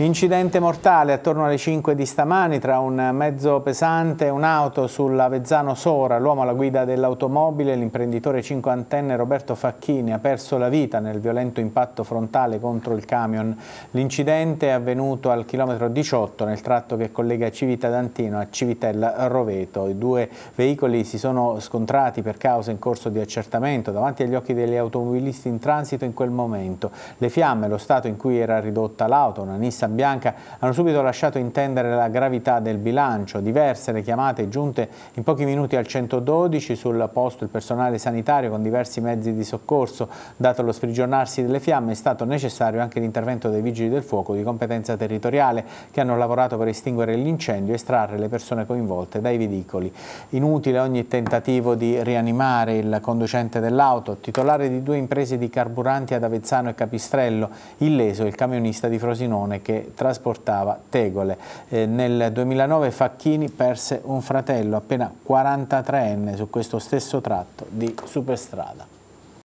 Incidente mortale attorno alle 5 di stamani tra un mezzo pesante e un'auto sulla Vezzano Sora. L'uomo alla guida dell'automobile, l'imprenditore cinquantenne Roberto Facchini, ha perso la vita nel violento impatto frontale contro il camion. L'incidente è avvenuto al chilometro 18 nel tratto che collega Civita d'Antino a Civitella Roveto. I due veicoli si sono scontrati per causa in corso di accertamento davanti agli occhi degli automobilisti in transito in quel momento. Le fiamme, lo stato in cui era ridotta l'auto, una Nissan Bianca hanno subito lasciato intendere la gravità del bilancio. Diverse le chiamate giunte in pochi minuti al 112, sul posto il personale sanitario con diversi mezzi di soccorso. Dato lo sprigionarsi delle fiamme è stato necessario anche l'intervento dei vigili del fuoco di competenza territoriale che hanno lavorato per estinguere l'incendio e estrarre le persone coinvolte dai vedicoli. Inutile ogni tentativo di rianimare il conducente dell'auto, titolare di due imprese di carburanti ad Avezzano e Capistrello, illeso il camionista di Frosinone che che trasportava tegole. Eh, nel 2009 Facchini perse un fratello appena 43enne su questo stesso tratto di superstrada.